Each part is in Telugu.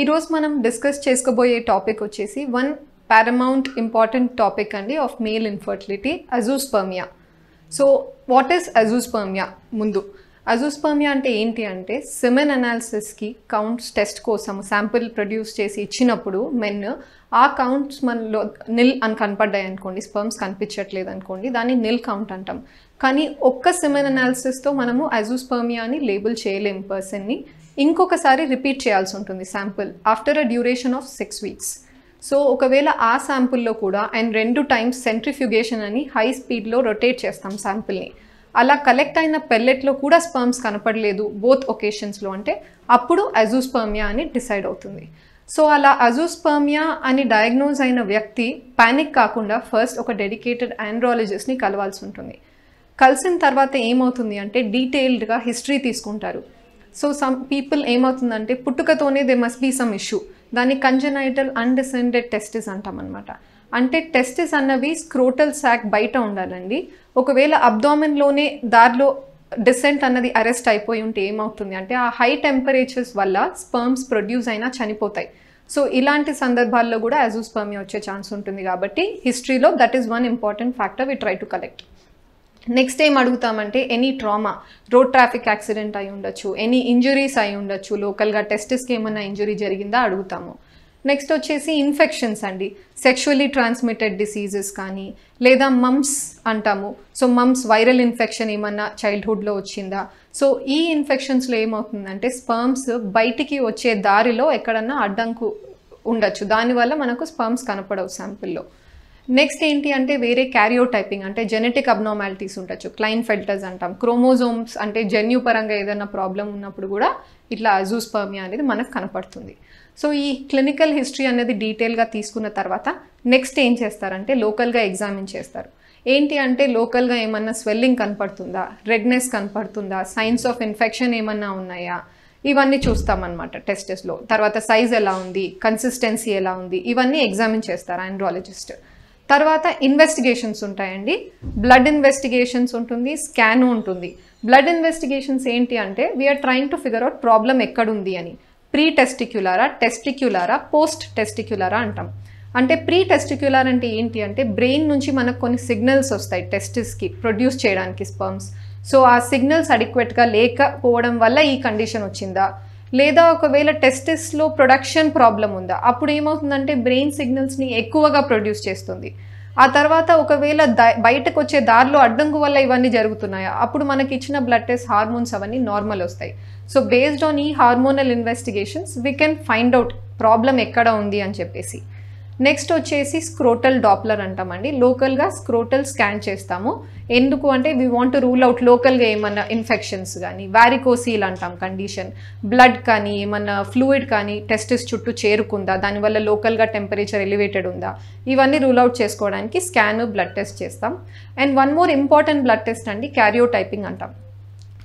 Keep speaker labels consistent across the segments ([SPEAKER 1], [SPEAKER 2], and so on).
[SPEAKER 1] ఈరోజు మనం డిస్కస్ చేసుకోబోయే టాపిక్ వచ్చేసి వన్ పారమౌంట్ ఇంపార్టెంట్ టాపిక్ అండి of male infertility azoospermia so what is azoospermia ముందు అజూస్పర్మియా అంటే ఏంటి అంటే సిమెన్ అనాలిసిస్కి కౌంట్స్ టెస్ట్ కోసం శాంపిల్ ప్రొడ్యూస్ చేసి ఇచ్చినప్పుడు మెన్ ఆ కౌంట్స్ మనలో నిల్ అని కనపడ్డాయి అనుకోండి స్పర్మ్స్ కనిపించట్లేదు అనుకోండి దాన్ని నిల్ కౌంట్ అంటాం కానీ ఒక్క సిమెన్ అనాలిసిస్తో మనము అజూస్పర్మియాని లేబుల్ చేయలేము పర్సన్ని ఇంకొకసారి రిపీట్ చేయాల్సి ఉంటుంది sample after a duration of six weeks so ఒకవేళ ఆ శాంపుల్లో కూడా అండ్ రెండు టైమ్స్ సెంట్రిఫ్యుగేషన్ అని హై స్పీడ్లో రొటేట్ చేస్తాం శాంపుల్ని అలా కలెక్ట్ అయిన పెల్లెట్లో కూడా స్పర్మ్స్ కనపడలేదు బోత్ ఒకేషన్స్లో అంటే అప్పుడు అజూస్పర్మియా అని డిసైడ్ అవుతుంది సో అలా అజూస్పర్మియా అని డయాగ్నోజ్ అయిన వ్యక్తి పానిక్ కాకుండా ఫస్ట్ ఒక డెడికేటెడ్ ఆండ్రాలజిస్ట్ని కలవాల్సి ఉంటుంది కలిసిన తర్వాత ఏమవుతుంది అంటే డీటెయిల్డ్గా హిస్టరీ తీసుకుంటారు సో సమ్ పీపుల్ ఏమవుతుందంటే పుట్టుకతోనే they must be some issue దాన్ని కంజనైటల్ అన్డిసెండెడ్ టెస్టిస్ అంటామన్నమాట అంటే టెస్టిస్ అన్నవి స్క్రోటల్ శాక్ బయట ఉండాలండి ఒకవేళ అబ్డామిన్లోనే దారిలో డిసెంట్ అన్నది అరెస్ట్ అయిపోయి ఉంటే ఏమవుతుంది అంటే ఆ హై టెంపరేచర్స్ వల్ల స్పర్మ్స్ ప్రొడ్యూస్ అయినా చనిపోతాయి సో ఇలాంటి సందర్భాల్లో కూడా అజూస్పర్మియా వచ్చే ఛాన్స్ ఉంటుంది కాబట్టి హిస్టరీలో that is one important factor we try to collect next ఏం అడుగుతామంటే any trauma road traffic accident అయి ఉండొచ్చు ఎనీ ఇంజురీస్ అయి ఉండొచ్చు లోకల్గా టెస్టెస్కి ఏమైనా ఇంజురీ జరిగిందా అడుగుతాము నెక్స్ట్ వచ్చేసి ఇన్ఫెక్షన్స్ అండి సెక్షువల్లీ ట్రాన్స్మిటెడ్ డిసీజెస్ కానీ లేదా మమ్స్ అంటాము సో మమ్స్ వైరల్ ఇన్ఫెక్షన్ ఏమన్నా చైల్డ్హుడ్లో వచ్చిందా సో ఈ ఇన్ఫెక్షన్స్లో ఏమవుతుందంటే స్పర్మ్స్ బయటికి వచ్చే దారిలో ఎక్కడన్నా అడ్డంకు ఉండొచ్చు దానివల్ల మనకు స్పర్మ్స్ కనపడవు శాంపుల్లో నెక్స్ట్ ఏంటి అంటే వేరే క్యారియో టైపింగ్ అంటే జెనెటిక్ అబ్నార్మాలిటీస్ ఉండొచ్చు క్లైన్ ఫెల్టర్స్ అంటాం క్రోమోజోమ్స్ అంటే జన్యు పరంగా ఏదైనా ప్రాబ్లం ఉన్నప్పుడు కూడా ఇట్లా అజూస్పర్మియా అనేది మనకు కనపడుతుంది సో ఈ క్లినికల్ హిస్టరీ అనేది డీటెయిల్గా తీసుకున్న తర్వాత నెక్స్ట్ ఏం చేస్తారంటే లోకల్గా ఎగ్జామిన్ చేస్తారు ఏంటి అంటే లోకల్గా ఏమన్నా స్వెల్లింగ్ కనపడుతుందా రెడ్నెస్ కనపడుతుందా సైన్స్ ఆఫ్ ఇన్ఫెక్షన్ ఏమన్నా ఉన్నాయా ఇవన్నీ చూస్తామన్నమాట టెస్టెస్లో తర్వాత సైజ్ ఎలా ఉంది కన్సిస్టెన్సీ ఎలా ఉంది ఇవన్నీ ఎగ్జామిన్ చేస్తారు ఆండ్రాలజిస్ట్ తర్వాత ఇన్వెస్టిగేషన్స్ ఉంటాయండి బ్లడ్ ఇన్వెస్టిగేషన్స్ ఉంటుంది స్కాను ఉంటుంది బ్లడ్ ఇన్వెస్టిగేషన్స్ ఏంటి అంటే we're trying to figure out problem ఎక్కడుంది అని ప్రీ టెస్టిక్యులారా టెస్టిక్యులారా పోస్ట్ టెస్టిక్యులారా అంటాం అంటే ప్రీ టెస్టిక్యులార్ అంటే ఏంటి అంటే బ్రెయిన్ నుంచి మనకు కొన్ని సిగ్నల్స్ వస్తాయి టెస్టిస్కి ప్రొడ్యూస్ చేయడానికి స్పర్మ్స్ సో ఆ సిగ్నల్స్ అడిక్వెట్గా లేకపోవడం వల్ల ఈ కండిషన్ వచ్చిందా లేదా ఒకవేళ టెస్టిస్లో ప్రొడక్షన్ ప్రాబ్లం ఉందా అప్పుడు ఏమవుతుందంటే బ్రెయిన్ సిగ్నల్స్ని ఎక్కువగా ప్రొడ్యూస్ చేస్తుంది ఆ తర్వాత ఒకవేళ ద బయటకు వచ్చే దారిలో అడ్డంకు వల్ల ఇవన్నీ జరుగుతున్నాయా అప్పుడు మనకి ఇచ్చిన బ్లడ్ టెస్ట్ హార్మోన్స్ అవన్నీ నార్మల్ వస్తాయి సో బేస్డ్ ఆన్ ఈ hormonal investigations we can find out problem ఎక్కడ ఉంది అని చెప్పేసి నెక్స్ట్ వచ్చేసి స్క్రోటల్ డాప్లర్ అంటామండి లోకల్గా స్క్రోటల్ స్కాన్ చేస్తాము ఎందుకు అంటే వీ వాంట్ రూల్ అవుట్ లోకల్గా ఏమన్నా ఇన్ఫెక్షన్స్ కానీ వ్యారికోసీల్ అంటాం కండిషన్ బ్లడ్ కానీ ఏమన్నా ఫ్లూయిడ్ కానీ టెస్టిస్ చుట్టూ చేరుకుందా దానివల్ల లోకల్గా టెంపరేచర్ ఎలివేటెడ్ ఉందా ఇవన్నీ రూల్ అవుట్ చేసుకోవడానికి స్కాన్ బ్లడ్ టెస్ట్ చేస్తాం and one more important blood test అండి క్యారియో టైపింగ్ అంటాం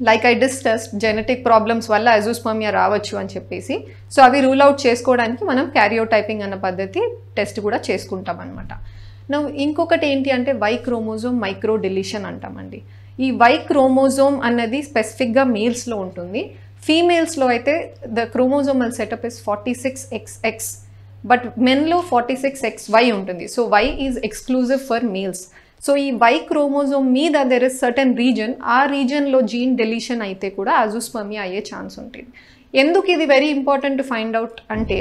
[SPEAKER 1] like I discuss genetic problems వల్ల అజోస్పర్మియా రావచ్చు అని చెప్పేసి సో అవి రూల్ అవుట్ చేసుకోవడానికి మనం క్యారియోటైపింగ్ అన్న పద్ధతి టెస్ట్ కూడా చేసుకుంటాం అనమాట ఇంకొకటి ఏంటి అంటే వై క్రోమోజోమ్ మైక్రో డిలీషన్ అంటామండి ఈ వై క్రోమోజోమ్ అన్నది స్పెసిఫిక్గా మేల్స్లో ఉంటుంది ఫీమేల్స్లో అయితే the chromosomal setup is forty six X X but మెన్లో ఫార్టీ సిక్స్ ఎక్స్ వై ఉంటుంది so Y is exclusive for males so ఈ వై క్రోమోజోమ్ మీద దెర్ ఇస్ సర్టెన్ రీజన్ ఆ రీజన్లో జీన్ డెలీషన్ అయితే కూడా అజుస్పమి అయ్యే ఛాన్స్ ఉంటుంది ఎందుకు ఇది వెరీ ఇంపార్టెంట్ ఫైండ్ అవుట్ అంటే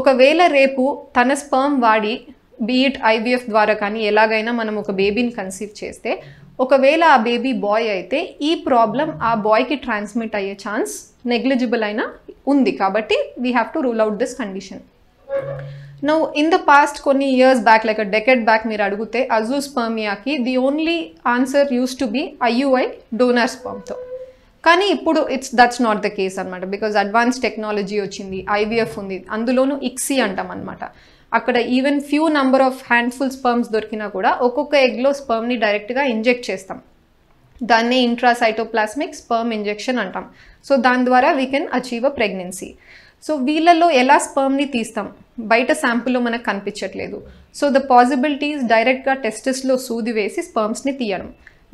[SPEAKER 1] ఒకవేళ రేపు తన స్పర్మ్ వాడి బీట్ ఐవీఎఫ్ ద్వారా కానీ ఎలాగైనా మనం ఒక బేబీని కన్సీవ్ చేస్తే ఒకవేళ ఆ బేబీ బాయ్ అయితే ఈ ప్రాబ్లం ఆ బాయ్కి ట్రాన్స్మిట్ అయ్యే ఛాన్స్ నెగ్లిజిబుల్ అయినా ఉంది కాబట్టి we have to rule out this condition now in the past కొన్ని years back like decade back మీరు అడిగితే పర్మియాకి the only answer use to be IUI donor స్పర్మ్తో కానీ ఇప్పుడు it's that's not the case అనమాట బికాజ్ అడ్వాన్స్ టెక్నాలజీ వచ్చింది ఐవీఎఫ్ ఉంది అందులోనూ ఇక్సీ e అంటాం అనమాట అక్కడ even few number of handful sperms దొరికినా కూడా ఒక్కొక్క ఎగ్లో స్పర్మ్ని డైరెక్ట్గా ఇంజెక్ట్ చేస్తాం దాన్నే ఇంట్రాసైటోప్లాస్మిక్ స్పర్మ్ ఇంజెక్షన్ అంటాం సో దాని ద్వారా we can achieve a pregnancy so వీళ్ళల్లో ఎలా స్పర్మ్ని తీస్తాం బయట శాంపుల్లో మనకు కనిపించట్లేదు సో ద పాసిబిలిటీస్ డైరెక్ట్గా టెస్టెస్లో సూది వేసి స్పర్మ్స్ని తీయడం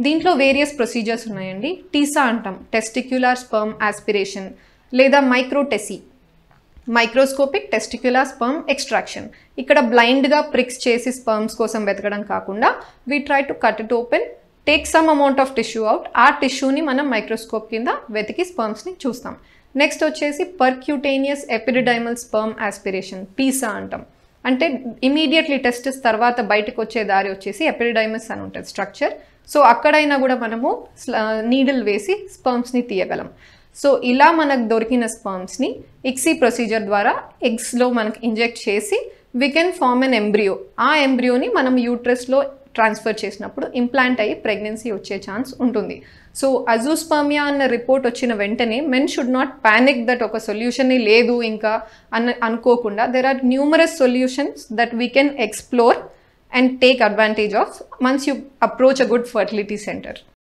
[SPEAKER 1] దీంట్లో వేరియస్ ప్రొసీజర్స్ ఉన్నాయండి టీసా అంటాం టెస్టిక్యులార్ స్పర్మ్ ఆస్పిరేషన్ లేదా microTESE microscopic testicular sperm extraction ఇక్కడ బ్లైండ్గా ప్రిక్స్ చేసి స్పర్మ్స్ కోసం వెతకడం కాకుండా we try to cut it open take some amount of tissue out ఆ టిష్యూని మనం మైక్రోస్కోప్ కింద వెతికి స్పర్మ్స్ని చూస్తాం నెక్స్ట్ వచ్చేసి percutaneous epididymal sperm aspiration PESA అంటాం అంటే ఇమీడియట్లీ టెస్ట్స్ తర్వాత బయటకు వచ్చే దారి వచ్చేసి ఎపిడిడైమస్ అని ఉంటుంది స్ట్రక్చర్ సో అక్కడైనా కూడా మనము నీడిల్ వేసి స్పర్మ్స్ని తీయగలం సో ఇలా మనకు దొరికిన స్పర్మ్స్ని ఇక్సీ ప్రొసీజర్ ద్వారా ఎగ్స్లో మనకు ఇంజెక్ట్ చేసి we can form an embryo ఆ ఎంబ్రియోని మనం యూట్రస్లో ట్రాన్స్ఫర్ చేసినప్పుడు ఇంప్లాంట్ అయ్యి ప్రెగ్నెన్సీ వచ్చే ఛాన్స్ ఉంటుంది సో అజూస్పర్మియా అన్న రిపోర్ట్ వచ్చిన వెంటనే men should not panic that ఒక సొల్యూషన్ లేదు ఇంకా అన్న అనుకోకుండా there are numerous solutions that we can explore and take advantage of once you approach a good fertility centre